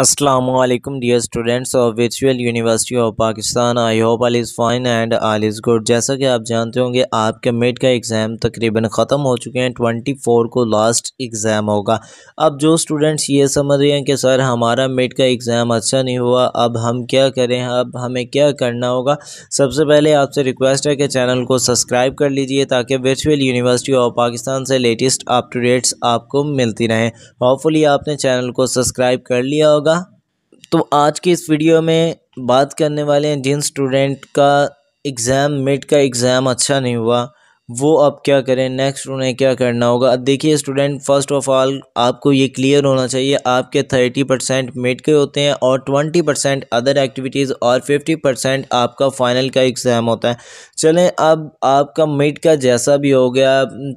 Aslam dear students of virtual university of Pakistan I hope all is fine and all is good जैसा कि आप जानते होंगे आपके मिड का एग्ज़ाम तकरीबन ख़त्म हो चुके हैं ट्वेंटी फोर को लास्ट एग्ज़ाम होगा अब जो स्टूडेंट्स ये समझ रहे हैं कि सर हमारा मिड का एग्ज़ाम अच्छा नहीं हुआ अब हम क्या करें अब हमें क्या करना होगा सबसे पहले आपसे रिक्वेस्ट है कि चैनल को सब्सक्राइब कर लीजिए ताकि वर्चुअल यूनिवर्सिटी ऑफ पाकिस्तान से लेटेस्ट अप टू डेट्स आपको मिलती रहें होपफुली आपने चैनल को सब्सक्राइब कर लिया होगा होगा तो आज की इस वीडियो में बात करने वाले हैं जिन स्टूडेंट का एग्ज़ाम मिड का एग्ज़ाम अच्छा नहीं हुआ वो अब क्या करें नेक्स्ट उन्हें क्या करना होगा अब देखिए स्टूडेंट फर्स्ट ऑफ ऑल आपको ये क्लियर होना चाहिए आपके थर्टी परसेंट मिड के होते हैं और ट्वेंटी परसेंट अदर एक्टिविटीज़ और फिफ्टी परसेंट आपका फाइनल का एग्ज़ाम होता है चलें अब आपका मिड का जैसा भी हो गया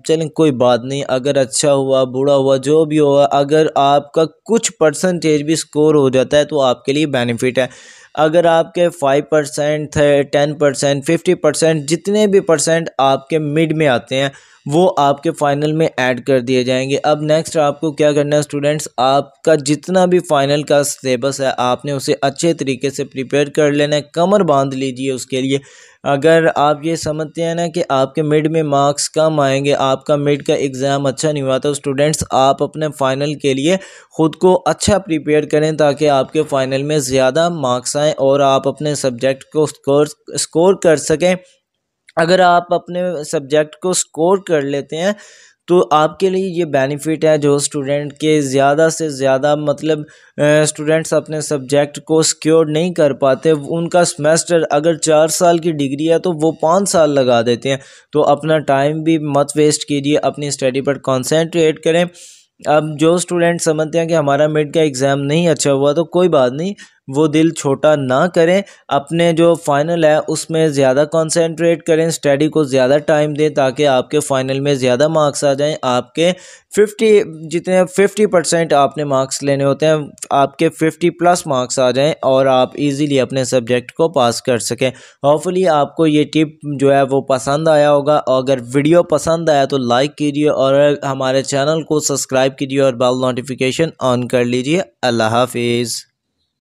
चलें कोई बात नहीं अगर अच्छा हुआ बुरा हुआ जो भी हुआ अगर आपका कुछ परसेंटेज भी स्कोर हो जाता है तो आपके लिए बेनिफिट है अगर आपके फाइव परसेंट है टेन परसेंट फिफ्टी परसेंट जितने भी परसेंट आपके मिड में आते हैं वो आपके फ़ाइनल में ऐड कर दिए जाएंगे अब नेक्स्ट आपको क्या करना है स्टूडेंट्स आपका जितना भी फ़ाइनल का सिलेबस है आपने उसे अच्छे तरीके से प्रिपेयर कर लेना है कमर बांध लीजिए उसके लिए अगर आप ये समझते हैं ना कि आपके मिड में मार्क्स कम आएंगे आपका मिड का एग्ज़ाम अच्छा नहीं हुआ तो स्टूडेंट्स आप अपने फ़ाइनल के लिए ख़ुद को अच्छा प्रिपेयर करें ताकि आपके फ़ाइनल में ज़्यादा मार्क्स आएँ और आप अपने सब्जेक्ट को स्कोर स्कोर कर सकें अगर आप अपने सब्जेक्ट को स्कोर कर लेते हैं तो आपके लिए ये बेनिफिट है जो स्टूडेंट के ज़्यादा से ज़्यादा मतलब स्टूडेंट्स अपने सब्जेक्ट को सिक्योर नहीं कर पाते उनका सेमेस्टर अगर चार साल की डिग्री है तो वो पाँच साल लगा देते हैं तो अपना टाइम भी मत वेस्ट कीजिए अपनी स्टडी पर कॉन्सेंट्रेट करें अब जो स्टूडेंट समझते हैं कि हमारा मिड का एग्ज़ाम नहीं अच्छा हुआ तो कोई बात नहीं वो दिल छोटा ना करें अपने जो फ़ाइनल है उसमें ज़्यादा कंसंट्रेट करें स्टडी को ज़्यादा टाइम दें ताकि आपके फ़ाइनल में ज़्यादा मार्क्स आ जाएं आपके फिफ्टी जितने फिफ्टी परसेंट आपने मार्क्स लेने होते हैं आपके फिफ्टी प्लस मार्क्स आ जाएं और आप इजीली अपने सब्जेक्ट को पास कर सकें होपफुली आपको ये टिप जो है वो पसंद आया होगा अगर वीडियो पसंद आया तो लाइक कीजिए और हमारे चैनल को सब्सक्राइब कीजिए और बाल नोटिफिकेशन ऑन कर लीजिए अल्लाह हाफिज़